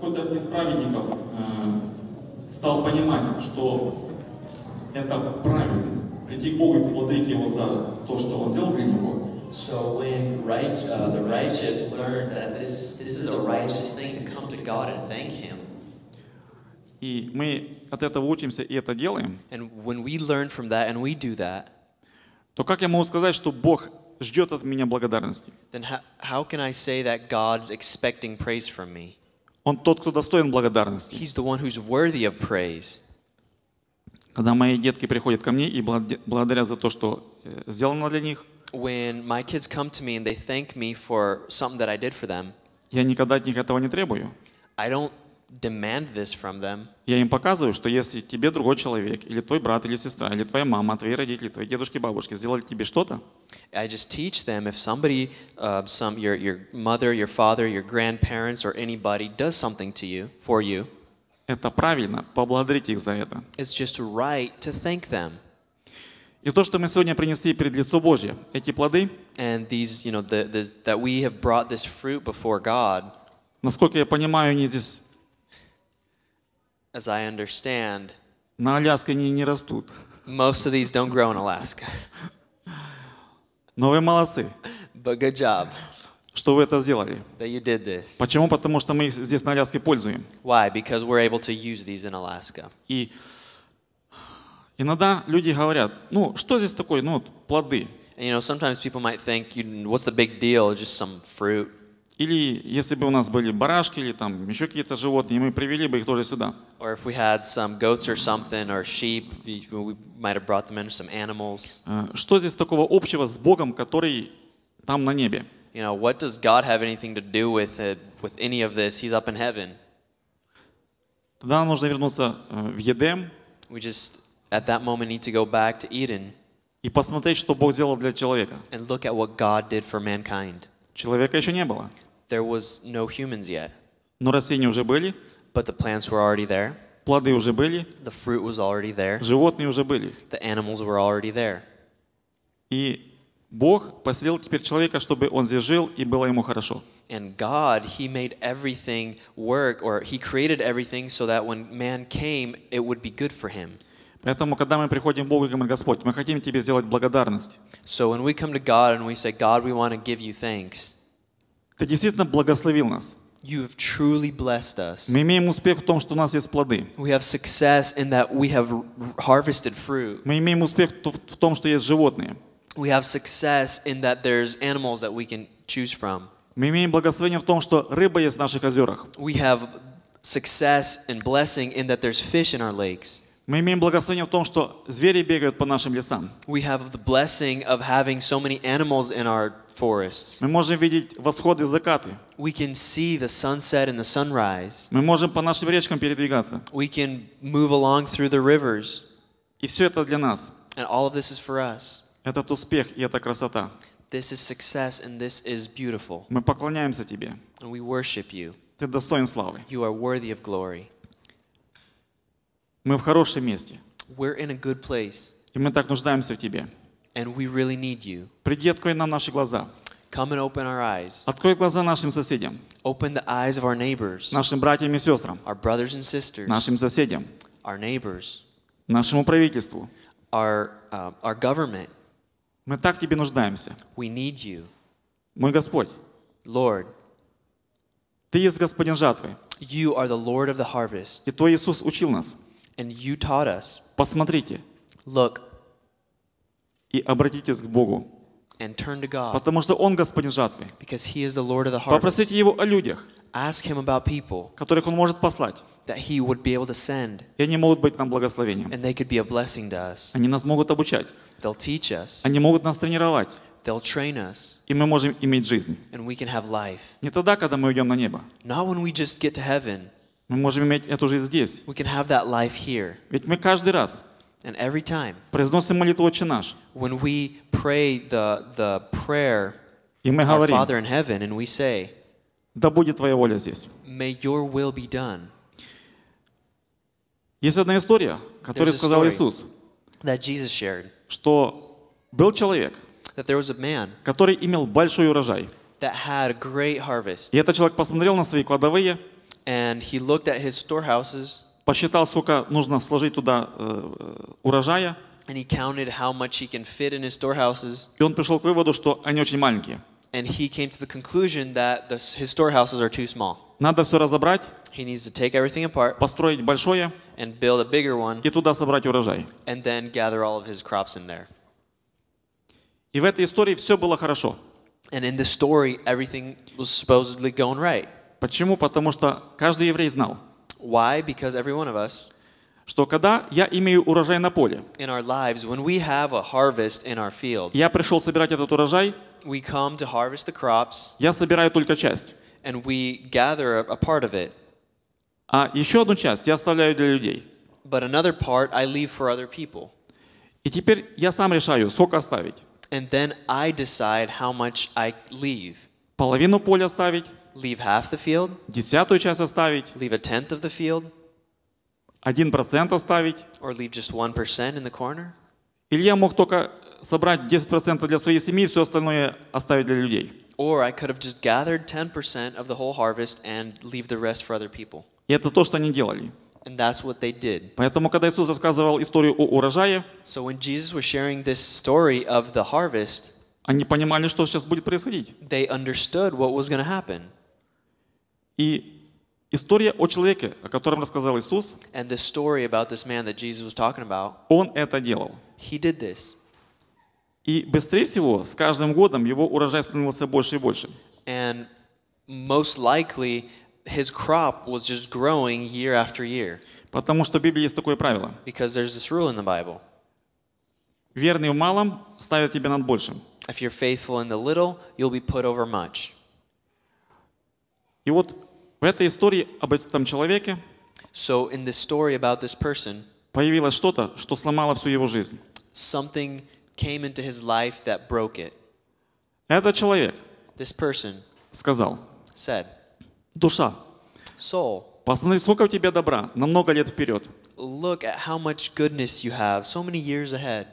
какой-то из праведников э, стал понимать, что это правильно, прийти к Богу и поблагодарить Его за то, что Он сделал для него. So when right, uh, the righteous learned that this, this is a righteous thing to come to God and thank Him. И мы от этого учимся и это делаем. And when we learn from that and we do that, то как я могу сказать, что Бог ждет от меня благодарности? Then how, how can I say that God's expecting praise from me? Он тот, кто достоин благодарности. He's the one who's worthy of praise. Когда мои детки приходят ко мне и благодарят за то, что э, сделано для них, when my kids come to me and they thank me for something that I did for them, я никогда от них этого не требую. I don't demand this from them. Я им показываю, что если тебе другой человек, или твой брат, или сестра, или твоя мама, твои родители, твои дедушки, бабушки сделали тебе что-то, I just teach them if somebody, uh, some your your mother, your father, your grandparents, or anybody does something to you for you. Это правильно. Поблагодарите их за это. It's just right to thank them. И то, что мы сегодня принесли перед лицо Божье, эти плоды, and these, you know, the, the, that we have brought this fruit before God. Насколько я понимаю, они здесь as I understand, на Аляске они не растут. Most of these don't grow in Alaska. Но вы молодцы. But good job. Что вы это сделали? That you did this. Почему? Потому что мы их здесь на Аляске пользуем. Why? Because we're able to use these in Alaska. И иногда люди говорят, ну что здесь такое, ну вот плоды. And, you know, sometimes people might think, what's the big deal? Just some fruit. Или если бы у нас были барашки или там еще какие-то животные, мы привели бы их тоже сюда. Or if we had some goats or something or sheep, we might have brought them in some animals. Что здесь такого общего с Богом, который там на небе? You know, what does God have anything to do with it, with any of this? He's up in heaven. Тогда нам нужно вернуться в Едем. We just at that moment need to go back to Eden. И посмотреть, что Бог сделал для человека. And look at what God did for mankind. Человека еще не было. There was no humans yet. Но растения уже были. But the plants were already there. Плоды уже были. The fruit was already there. Животные уже были. The animals were already there. И Бог поселил теперь человека, чтобы он здесь жил и было ему хорошо. And God, He made everything work, or He created everything so that when man came, it would be good for him. Поэтому, когда мы приходим к Богу и говорим, Господь, мы хотим Тебе сделать благодарность. So when we come to God and we say, God, we want to give you thanks. Ты действительно благословил нас. You have truly blessed us. Мы имеем успех в том, что у нас есть плоды. We have success in that we have harvested fruit. Мы имеем успех в том, что есть животные. We have success in that there's animals that we can choose from. Мы имеем благословение в том, что рыба есть в наших озерах. We have success and blessing in that there's fish in our lakes. Мы имеем благословение в том, что звери бегают по нашим лесам. We have the blessing of having so many animals in our forests. Мы можем видеть восходы и закаты. We can see the sunset and the sunrise. Мы можем по нашим речкам передвигаться. We can move along through the rivers. И все это для нас. And all of this is for us. Этот успех и эта красота. This is success and this is beautiful. Мы поклоняемся тебе. And we worship you. Ты достоин славы. You are worthy of glory. Мы в хорошем месте. We're in a good place. И мы так нуждаемся в тебе. And we really need you. Приди, открой нам наши глаза. Come and open our eyes. Открой глаза нашим соседям. Open the eyes of our neighbors. Нашим братьям и сестрам. Our brothers and sisters. Нашим соседям. Our neighbors. Нашему правительству. Our, uh, our government. Мы так тебе нуждаемся. We need you. Мой Господь. Lord. Ты есть Господин жатвы. You are the Lord of the harvest. И твой Иисус учил нас. And you taught us. Посмотрите. Look и обратитесь к Богу. And turn to God. Потому что Он Господин жатвы. Попросите Его о людях, Ask him about people, которых Он может послать. That he would be able to send. И они могут быть нам благословением. And they could be a blessing to us. Они нас могут обучать. teach us. Они могут нас тренировать. They'll train us. И мы можем иметь жизнь. And we can have life. Не тогда, когда мы уйдем на небо. Not when we just get to heaven. Мы можем иметь эту жизнь здесь. We can have that life here. Ведь мы каждый раз And every time, when we pray the, the prayer of our Father in heaven and we say, May your will be done. Есть одна история, которую сказал Иисус, shared, что был человек, man, который имел большой урожай. That had great harvest. И этот человек посмотрел на свои кладовые, and he looked at his storehouses, посчитал, сколько нужно сложить туда урожая. And he counted how much he can fit in his storehouses. И он пришел к выводу, что они очень маленькие. And he came to the conclusion that the, his storehouses are too small. Надо все разобрать. He needs to take everything apart. Построить большое. And build a bigger one. И туда собрать урожай. And then gather all of his crops in there. И в этой истории все было хорошо. And in the story, everything was supposedly going right. Почему? Потому что каждый еврей знал. Why? Because every one of us что когда я имею урожай на поле, in our lives, when we have a harvest in our field, я пришел собирать этот урожай, we come to harvest the crops, я собираю только часть. And we gather a, part of it. А еще одну часть я оставляю для людей. But another part I leave for other people. И теперь я сам решаю, сколько оставить. And then I decide how much I leave. половину поля оставить, leave half the field, десятую часть оставить, leave a tenth of the field, один процент оставить, or leave just one percent in the corner. Или я мог только собрать 10% для своей семьи, все остальное оставить для людей. Or I could have just gathered 10% of the whole harvest and leave the rest for other people. И это то, что они делали. And that's what they did. Поэтому, когда Иисус рассказывал историю о урожае, so when Jesus was sharing this story of the harvest, они понимали, что сейчас будет происходить. They understood what was going to happen. И история о человеке, о котором рассказал Иисус, And the story about this man that Jesus was talking about, он это делал. He did this. И быстрее всего, с каждым годом его урожай становился больше и больше. And most likely his crop was just growing year after year. Потому что в Библии есть такое правило. Because there's this rule in the Bible. Верный в малом ставит тебя над большим. If you're faithful in the little, you'll be put over much. И вот в этой истории об этом человеке so in the story about this person, появилось что-то, что сломало всю его жизнь. Something came into his life that broke it. Этот человек this person сказал, said, душа, soul, посмотри, сколько у тебя добра, на много лет вперед. Look at how much goodness you have, so many years ahead.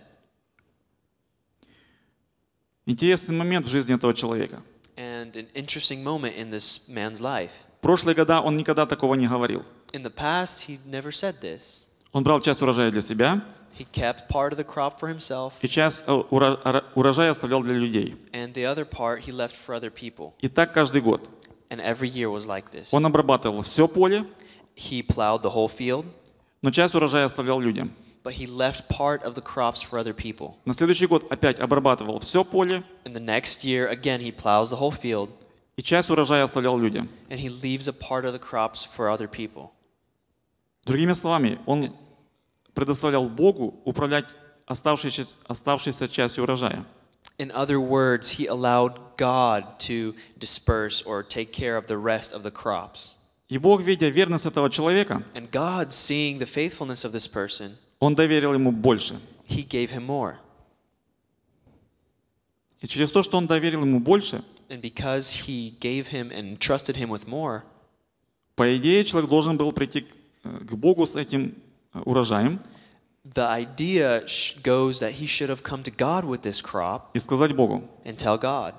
Интересный момент в жизни этого человека. And an interesting moment in this man's life. Прошлые года он никогда такого не говорил. In the past, he never said this. Он брал часть урожая для себя. He kept part of the crop for himself. И часть э, урожая оставлял для людей. And the other part he left for other people. И так каждый год. And every year was like this. Он обрабатывал все поле. He plowed the whole field. Но часть урожая оставлял людям. But he left part of the crops for other people. На следующий год опять обрабатывал все поле. And the next year again he plows the whole field. И часть урожая оставлял людям. And he leaves a part of the crops for other people. Другими словами, он предоставлял Богу управлять оставшейся, оставшейся частью урожая. In other words, he allowed God to disperse or take care of the rest of the crops. И Бог, видя верность этого человека, and God, seeing the faithfulness of this person, Он доверил ему больше. He gave him more. И через то, что он доверил ему больше, and because he gave him and trusted him with more, по идее, человек должен был прийти к Богу с этим урожаем. The idea goes that he should have come to God with this crop и сказать Богу, and tell God,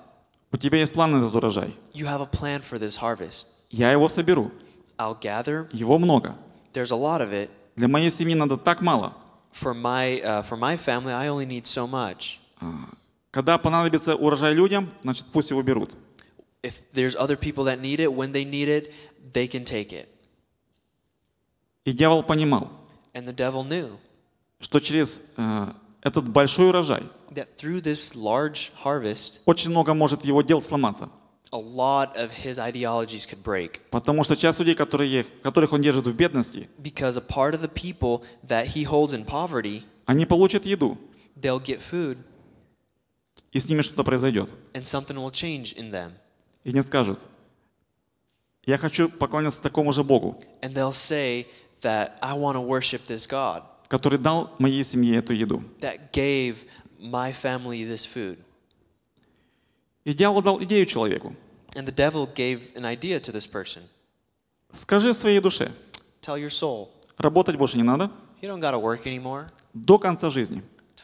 у тебя есть план на этот урожай. You have a plan for this harvest. Я его соберу. I'll gather. Его много. There's a lot of it. Для моей семьи надо так мало. Uh, а, когда понадобится урожай людям, значит, пусть его берут. If there's other people that need it, when they need it, they can take it. И дьявол понимал, And the devil knew, что через э, этот большой урожай that through this large harvest, очень много может его дел сломаться a lot of his ideologies could break. Потому что часть людей, которые, которых он держит в бедности, because a part of the people that he holds in poverty, они получат еду. They'll get food. И с ними что-то произойдет. And something will change in them. И не скажут, я хочу поклоняться такому же Богу, And they'll say that I want to worship this God, который дал моей семье эту еду. That gave my family this food. И дьявол дал идею человеку. And the devil gave an idea to this person. Скажи своей душе. Tell your soul. Работать больше не надо. You don't gotta work anymore. До конца жизни.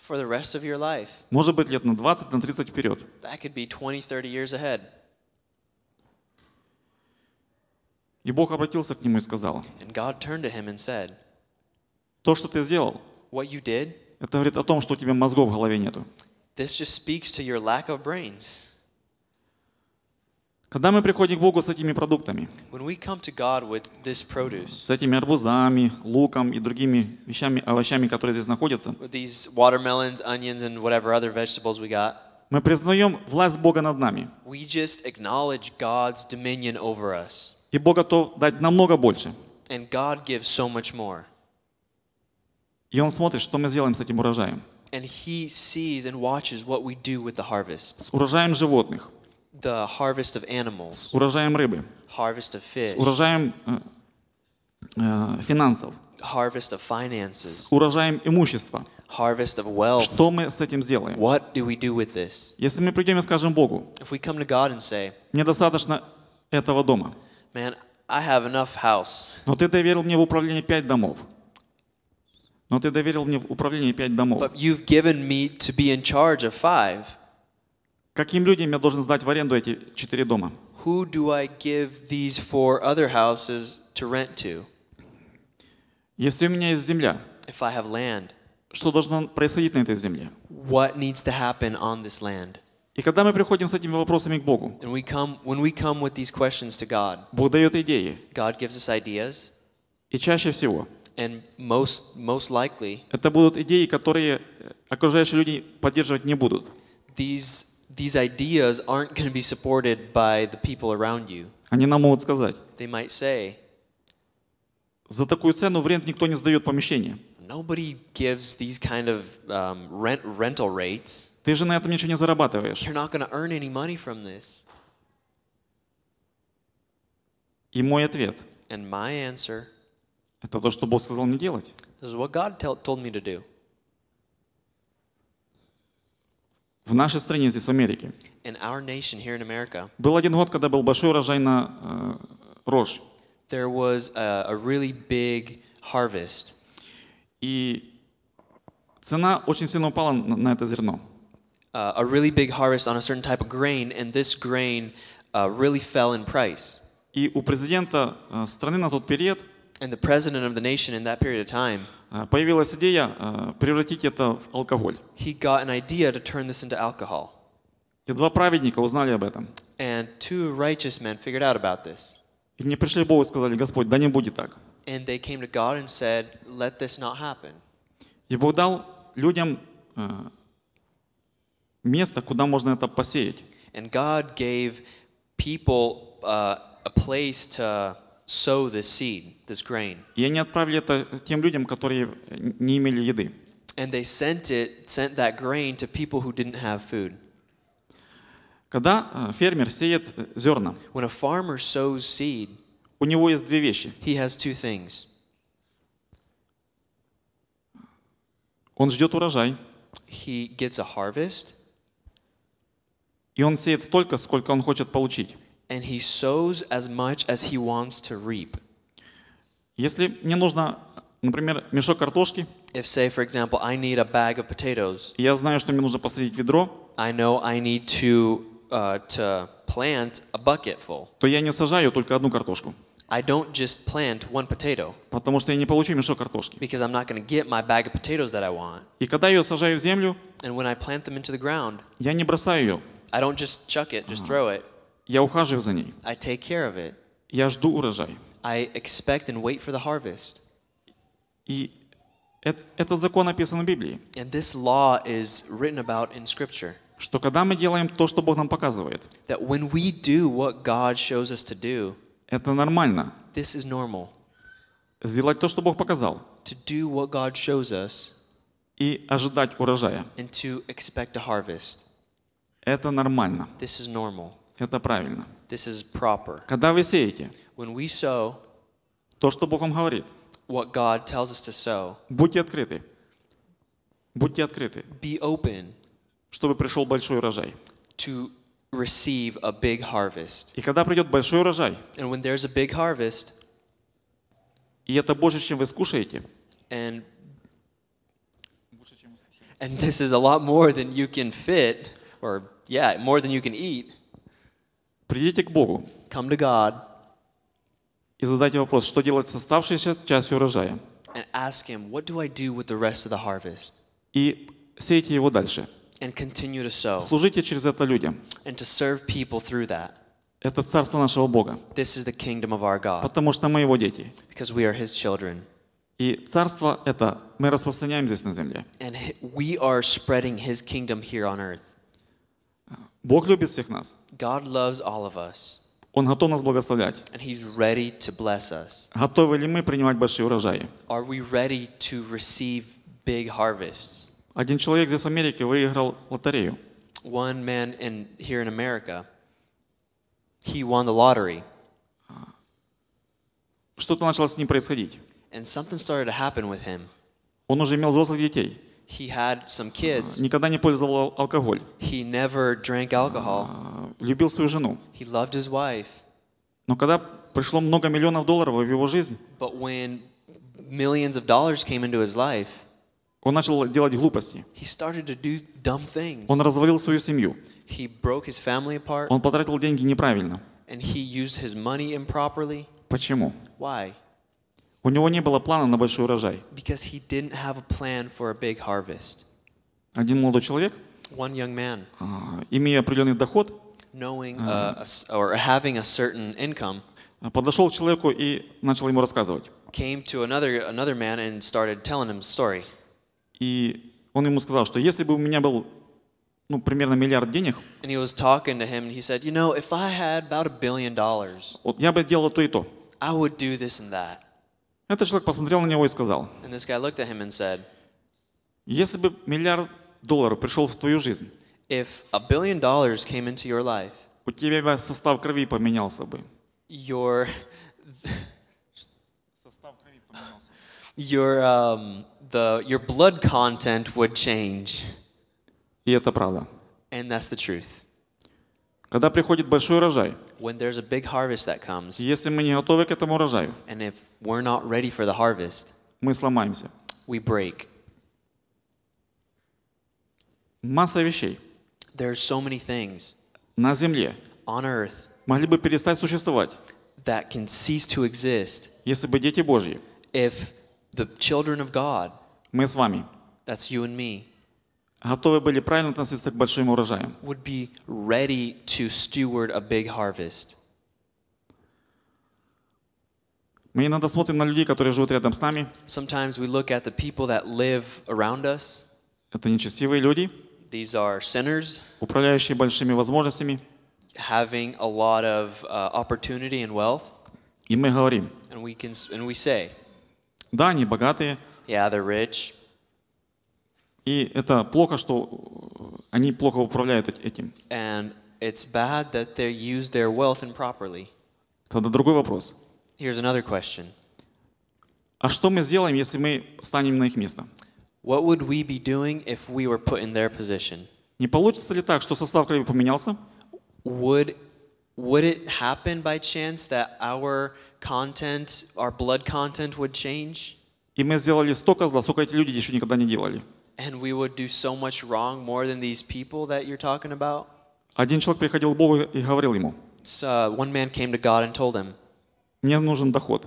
For the rest of your life. Может быть, лет на 20, на 30 вперед. That could be 20, 30 years ahead. И Бог обратился к нему и сказал, and God turned to him and said, то, что ты сделал, what you did, это говорит о том, что у тебя мозгов в голове нету. This just speaks to your lack of brains. Когда мы приходим к Богу с этими продуктами, produce, с этими арбузами, луком и другими вещами, овощами, которые здесь находятся, got, мы признаем власть Бога над нами. И Бог готов дать намного больше. And God gives so much more. И Он смотрит, что мы сделаем с этим урожаем. And he sees and what we do with the С урожаем животных the harvest of animals, с урожаем рыбы, harvest of fish, с урожаем э, э, финансов, harvest of finances, с урожаем имущества. Harvest of wealth. Что мы с этим сделаем? What do we do with this? Если мы придем и скажем Богу, If we come to God and say, мне достаточно этого дома. Man, I have enough house. Но ты доверил мне в управление пять домов. Но ты доверил мне в управление пять домов. But you've given me to be in charge of five. Каким людям я должен сдать в аренду эти четыре дома? Who do I give these four other houses to rent to? Если у меня есть земля, If I have land, что должно происходить на этой земле? what needs to happen on this land? И когда мы приходим с этими вопросами к Богу, And we come when we come with these questions to God, Бог дает идеи. God gives us ideas, И чаще всего and most most likely это будут идеи, которые э, окружающие люди поддерживать не будут. these these ideas aren't going to be supported by the people around you. Они нам могут сказать. They might say. За такую цену в рент никто не сдает помещение. Nobody gives these kind of um, rent rental rates. Ты же на этом ничего не зарабатываешь. You're not going to earn any money from this. И мой ответ. And my answer. Это то, что Бог сказал мне делать. This is what God told me to do. в нашей стране, здесь в Америке. In our nation, here in America, был один год, когда был большой урожай на э, рожь. There was a, a really big harvest. И цена очень сильно упала на, на это зерно. Uh, a really big harvest on a certain type of grain, and this grain uh, really fell in price. И у президента э, страны на тот период and the president of the nation in that period of time, появилась идея превратить это в алкоголь. He got an idea to turn this into alcohol. И два праведника узнали об этом. And two righteous men figured out about this. И мне пришли Богу и сказали, Господь, да не будет так. And they came to God and said, let this not happen. И Бог дал людям место, куда можно это посеять. And God gave people uh, a place to sow this seed, this grain. И они отправили это тем людям, которые не имели еды. And they sent it, sent that grain to people who didn't have food. Когда э, фермер сеет э, зерна, When a farmer sows seed, у него есть две вещи. He has two things. Он ждет урожай. He gets a harvest. И он сеет столько, сколько он хочет получить and he sows as much as he wants to reap. Если мне нужно, например, мешок картошки, if say for example I need a bag of potatoes, я знаю, что мне нужно посадить ведро, I know I need to uh, to plant a bucket full. То я не сажаю только одну картошку. I don't just plant one potato. Потому что я не получу мешок картошки. Because I'm not going to get my bag of potatoes that I want. И когда я ее сажаю в землю, and when I plant them into the ground, я не бросаю ее. I don't just chuck it, just throw it. Я ухаживаю за ней. I take care of it. Я жду урожай. I expect and wait for the harvest. И этот закон описан в Библии. And this law is written about in Scripture. Что когда мы делаем то, что Бог нам показывает, that when we do what God shows us to do, это нормально. This is normal. Сделать то, что Бог показал. To do what God shows us. И ожидать урожая. And to expect a harvest. Это нормально. This is normal. Это правильно. This is proper. Когда вы сеете, When we sow, то, что Бог вам говорит, what God tells us to sow, будьте открыты. Будьте открыты. Be open, чтобы пришел большой урожай. To receive a big harvest. И когда придет большой урожай, and when there's a big harvest, и это больше, чем вы скушаете, and, and this is a lot more than you can fit, or yeah, more than you can eat, Придите к Богу. Come to God. И задайте вопрос, что делать с оставшейся частью урожая. And ask him, what do I do with the rest of the harvest? И сейте его дальше. And continue to sow. Служите через это людям. And to serve people through that. Это царство нашего Бога. This is the kingdom of our God. Потому что мы его дети. Because we are his children. И царство это мы распространяем здесь на земле. And we are spreading his kingdom here on earth. Бог любит всех нас. God loves all of us. Он готов нас благословлять. And he's ready to bless us. Готовы ли мы принимать большие урожаи? Are we ready to receive big harvests? Один человек здесь в Америке выиграл лотерею. One man in, here in America, he won the lottery. Что-то начало с ним происходить. And something started to happen with him. Он уже имел взрослых детей. He had some kids. Никогда не пользовал алкоголь. He never drank alcohol. Любил свою жену. He loved his wife. Но когда пришло много миллионов долларов в его жизнь, But when millions of dollars came into his life, он начал делать глупости. He started to do dumb things. Он развалил свою семью. He broke his family apart. Он потратил деньги неправильно. And he used his money improperly. Почему? Why? У него не было плана на большой урожай. Because he didn't have a plan for a big harvest. Один молодой человек, One young man, имея определенный доход, knowing a, a, or having a certain income, подошел к человеку и начал ему рассказывать. Came to another another man and started telling him story. И он ему сказал, что если бы у меня был ну, примерно миллиард денег, and he was talking to him and he said, you know, if I had about a billion dollars, вот я бы делал то и то. I would do this and that. Этот человек посмотрел на него и сказал, said, если бы миллиард долларов пришел в твою жизнь, life, у тебя бы состав крови поменялся бы. Your состав крови поменялся. Your um, the your blood content would change. И это правда. And that's the truth. Когда приходит большой урожай, when there's a big harvest that comes, если мы не готовы к этому урожаю, and if we're not ready for the harvest, мы сломаемся. We break. Масса вещей. There's so many things на земле on earth могли бы перестать существовать, that can cease to exist, если бы дети Божьи, if the children of God, мы с вами, that's you and me, готовы были правильно относиться к большим урожаям. Would be ready to steward a big harvest. Мы иногда смотрим на людей, которые живут рядом с нами. Sometimes we look at the people that live around us. Это нечестивые люди. These are sinners. Управляющие большими возможностями. Having a lot of uh, opportunity and wealth. И мы говорим. And we can and we say. Да, они богатые. Yeah, they're rich. И это плохо, что э, они плохо управляют этим. And it's bad that they use their wealth improperly. Тогда другой вопрос. Here's another question. А что мы сделаем, если мы станем на их место? What would we be doing if we were put in their position? Не получится ли так, что состав крови поменялся? Would would it happen by chance that our content, our blood content would change? И мы сделали столько зла, сколько эти люди еще никогда не делали. and we would do so much wrong more than these people that you're talking about. Один человек приходил к Богу и говорил ему. So, э, one man came to God and told him. Мне нужен доход.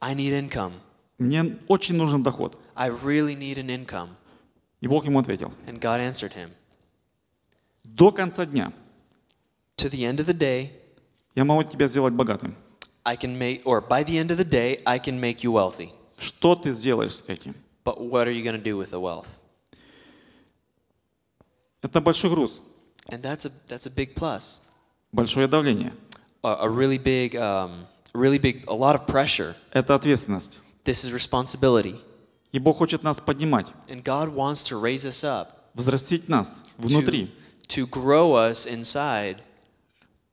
I need income. Мне очень нужен доход. I really need an income. И Бог ему ответил. And God answered him. До конца дня. To the end of the day. Я могу тебя сделать богатым. I can make, or by the end of the day, I can make you wealthy. Что ты сделаешь с этим? But what are you going to do with the wealth? Это большой груз. And that's a, that's a big plus. Большое давление. A, a really big, um, really big, a lot of pressure. Это ответственность. This is responsibility. И Бог хочет нас поднимать. And God wants to raise us up. Взрастить нас внутри. To, to grow us inside.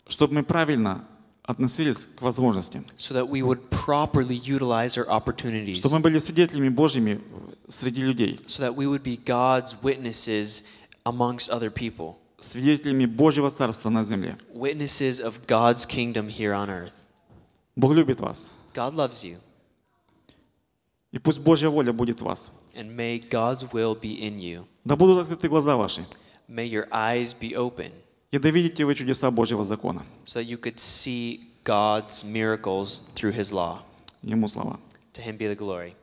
Чтобы мы правильно относились к возможностям. So that we would properly utilize our opportunities. Чтобы мы были свидетелями Божьими среди людей. So that we would be God's witnesses amongst other people. Свидетелями Божьего Царства на земле. Witnesses of God's kingdom here on earth. Бог любит вас. God loves you. И пусть Божья воля будет в вас. And may God's will be in you. Да будут открыты глаза ваши. May your eyes be open. И да видите вы чудеса Божьего закона. So you could see God's miracles through His law. Ему слава. To Him be the glory.